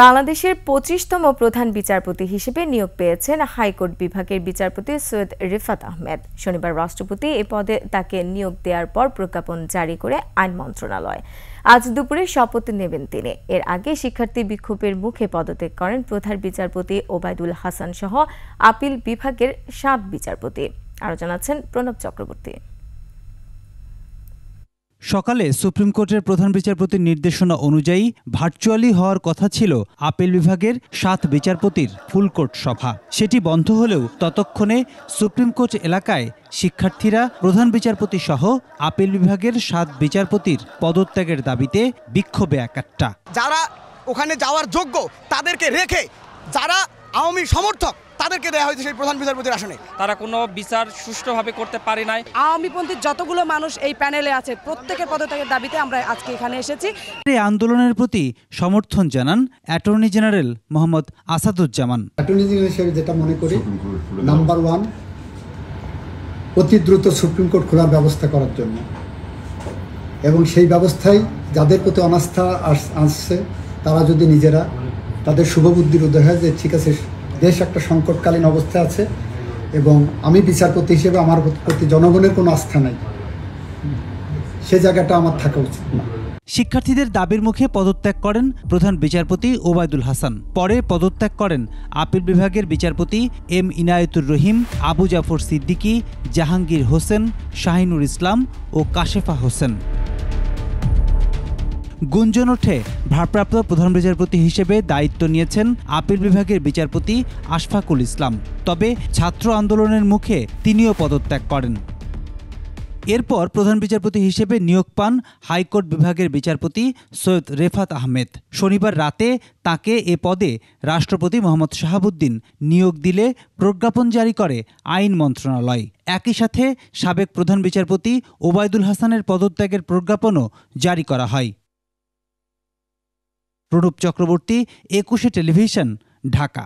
বাংলাদেশের পঁচিশতম প্রধান বিচারপতি হিসেবে নিয়োগ পেয়েছেন হাইকোর্ট বিভাগের বিচারপতি সৈয়দ রিফাত আহমেদ শনিবার রাষ্ট্রপতি এ পদে তাকে নিয়োগ দেওয়ার পর প্রজ্ঞাপন জারি করে আইন মন্ত্রণালয় আজ দুপুরে শপথ নেবেন তিনি এর আগে শিক্ষার্থী বিক্ষোভের মুখে পদত্যাগ করেন প্রধান বিচারপতি ওবায়দুল হাসান সহ আপিল বিভাগের সাত বিচারপতি আরো জানাচ্ছেন প্রণব চক্রবর্তী সকালে সুপ্রিম কোর্টের প্রধান বিচারপতির নির্দেশনা অনুযায়ী ভার্চুয়ালি হওয়ার কথা ছিল আপিল বিভাগের সাত বিচারপতির ফুলকোর্ট সভা সেটি বন্ধ হলেও ততক্ষণে সুপ্রিম কোর্ট এলাকায় শিক্ষার্থীরা প্রধান বিচারপতি সহ আপিল বিভাগের সাত বিচারপতির পদত্যাগের দাবিতে বিক্ষোভে একাট্টা যারা ওখানে যাওয়ার যোগ্য তাদেরকে রেখে যারা আওয়ামী সমর্থক তাদেরকে দেয়া হয়েছে সেই প্রধান বিচারপতির আসনে তারা কোনো বিচার সুষ্ঠুভাবে করতে পারে নাই আওয়ামীপন্থী যতগুলো মানুষ এই প্যানেলে আছে প্রত্যেকের পদত্যাগের দাবিতে আমরা আজকে এখানে এসেছি এই আন্দোলনের প্রতি সমর্থন জানান attorney general Mohammad Asaduzzaman attorney general যেটা মনে করি নাম্বার ওয়ান অতি দ্রুত সুপ্রিম কোর্ট খোলার ব্যবস্থা করার জন্য এবং সেই ব্যবস্থায় যাদের প্রতি অনাস্থা আসছে তারা যদি নিজেরা তাদের শুভবুদ্ধির উদয় হয় যে ঠিক আছে দেশ একটা সংকটকালীন অবস্থায় আছে এবং আমি বিচারপতি হিসেবে আমার প্রতি জনগণের কোনো আস্থা নাই সে জায়গাটা আমার থাকা উচিত না শিক্ষার্থীদের দাবির মুখে পদত্যাগ করেন প্রধান বিচারপতি ওবায়দুল হাসান পরে পদত্যাগ করেন আপিল বিভাগের বিচারপতি এম ইনায়েতুর রহিম আবু জাফর সিদ্দিকী জাহাঙ্গীর হোসেন শাহিনুর ইসলাম ও কাশেফা হোসেন গুঞ্জন ওঠে ভারপ্রাপ্ত প্রধান বিচারপতি হিসেবে দায়িত্ব নিয়েছেন আপিল বিভাগের বিচারপতি আশফাকুল ইসলাম তবে ছাত্র আন্দোলনের মুখে তিনিও পদত্যাগ করেন এরপর প্রধান বিচারপতি হিসেবে নিয়োগ পান হাইকোর্ট বিভাগের বিচারপতি সৈয়দ রেফাত আহমেদ শনিবার রাতে তাকে এ পদে রাষ্ট্রপতি মোহাম্মদ শাহাবুদ্দিন নিয়োগ দিলে প্রজ্ঞাপন জারি করে আইন মন্ত্রণালয় একই সাথে সাবেক প্রধান বিচারপতি ওবায়দুল হাসানের পদত্যাগের প্রজ্ঞাপনও জারি করা হয় প্রণব চক্রবর্তী একুশে টেলিভিশন ঢাকা